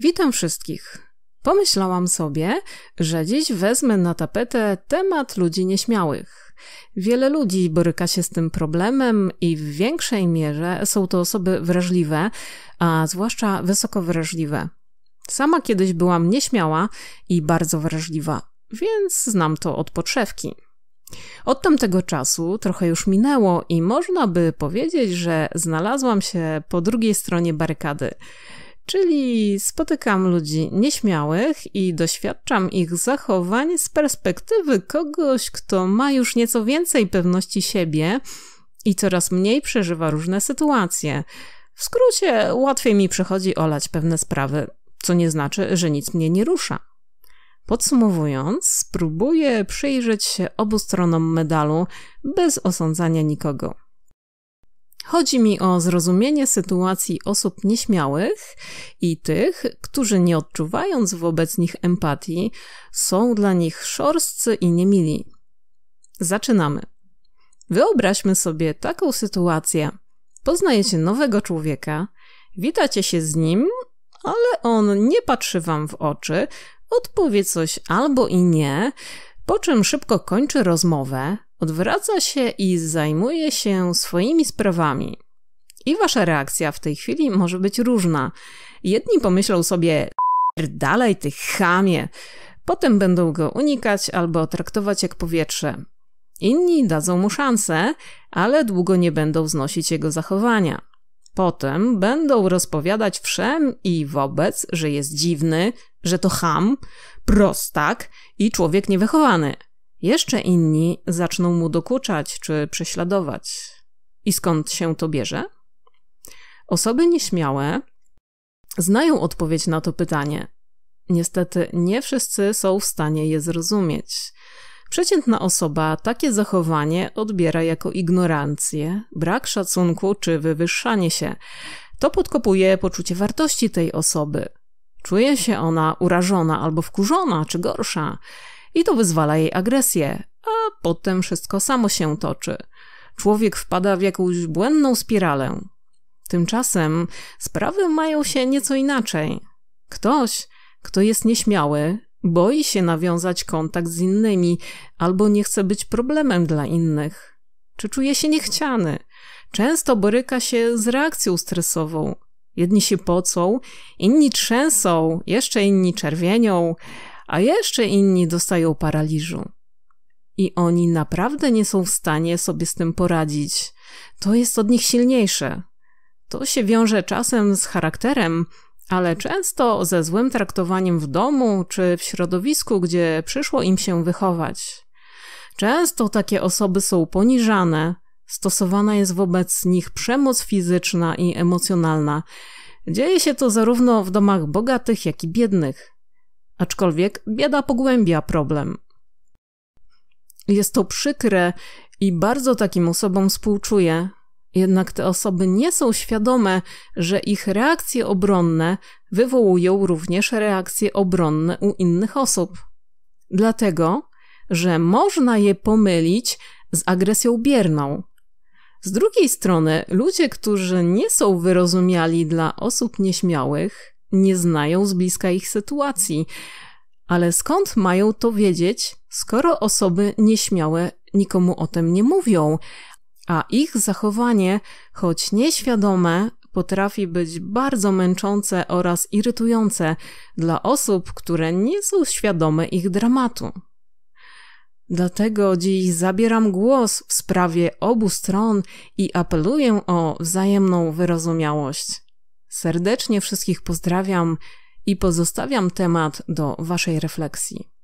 Witam wszystkich. Pomyślałam sobie, że dziś wezmę na tapetę temat ludzi nieśmiałych. Wiele ludzi boryka się z tym problemem i w większej mierze są to osoby wrażliwe, a zwłaszcza wysoko wrażliwe. Sama kiedyś byłam nieśmiała i bardzo wrażliwa, więc znam to od podszewki. Od tamtego czasu trochę już minęło i można by powiedzieć, że znalazłam się po drugiej stronie barykady. Czyli spotykam ludzi nieśmiałych i doświadczam ich zachowań z perspektywy kogoś, kto ma już nieco więcej pewności siebie i coraz mniej przeżywa różne sytuacje. W skrócie, łatwiej mi przychodzi olać pewne sprawy, co nie znaczy, że nic mnie nie rusza. Podsumowując, spróbuję przyjrzeć się obu stronom medalu bez osądzania nikogo. Chodzi mi o zrozumienie sytuacji osób nieśmiałych i tych, którzy nie odczuwając wobec nich empatii, są dla nich szorstcy i niemili. Zaczynamy. Wyobraźmy sobie taką sytuację. Poznajecie nowego człowieka, witacie się z nim, ale on nie patrzy wam w oczy, odpowie coś albo i nie, po czym szybko kończy rozmowę, Odwraca się i zajmuje się swoimi sprawami. I wasza reakcja w tej chwili może być różna. Jedni pomyślą sobie, dalej ty chamie, potem będą go unikać albo traktować jak powietrze. Inni dadzą mu szansę, ale długo nie będą znosić jego zachowania. Potem będą rozpowiadać wszem i wobec, że jest dziwny, że to ham, prostak i człowiek niewychowany – jeszcze inni zaczną mu dokuczać czy prześladować. I skąd się to bierze? Osoby nieśmiałe znają odpowiedź na to pytanie. Niestety nie wszyscy są w stanie je zrozumieć. Przeciętna osoba takie zachowanie odbiera jako ignorancję, brak szacunku czy wywyższanie się. To podkopuje poczucie wartości tej osoby. Czuje się ona urażona albo wkurzona, czy gorsza i to wyzwala jej agresję, a potem wszystko samo się toczy. Człowiek wpada w jakąś błędną spiralę. Tymczasem sprawy mają się nieco inaczej. Ktoś, kto jest nieśmiały, boi się nawiązać kontakt z innymi albo nie chce być problemem dla innych. Czy czuje się niechciany? Często boryka się z reakcją stresową. Jedni się pocą, inni trzęsą, jeszcze inni czerwienią, a jeszcze inni dostają paraliżu. I oni naprawdę nie są w stanie sobie z tym poradzić. To jest od nich silniejsze. To się wiąże czasem z charakterem, ale często ze złym traktowaniem w domu czy w środowisku, gdzie przyszło im się wychować. Często takie osoby są poniżane, stosowana jest wobec nich przemoc fizyczna i emocjonalna. Dzieje się to zarówno w domach bogatych, jak i biednych. Aczkolwiek bieda pogłębia problem. Jest to przykre i bardzo takim osobom współczuję. Jednak te osoby nie są świadome, że ich reakcje obronne wywołują również reakcje obronne u innych osób. Dlatego, że można je pomylić z agresją bierną. Z drugiej strony, ludzie, którzy nie są wyrozumiali dla osób nieśmiałych, nie znają z bliska ich sytuacji. Ale skąd mają to wiedzieć, skoro osoby nieśmiałe nikomu o tym nie mówią, a ich zachowanie, choć nieświadome, potrafi być bardzo męczące oraz irytujące dla osób, które nie są świadome ich dramatu. Dlatego dziś zabieram głos w sprawie obu stron i apeluję o wzajemną wyrozumiałość. Serdecznie wszystkich pozdrawiam i pozostawiam temat do Waszej refleksji.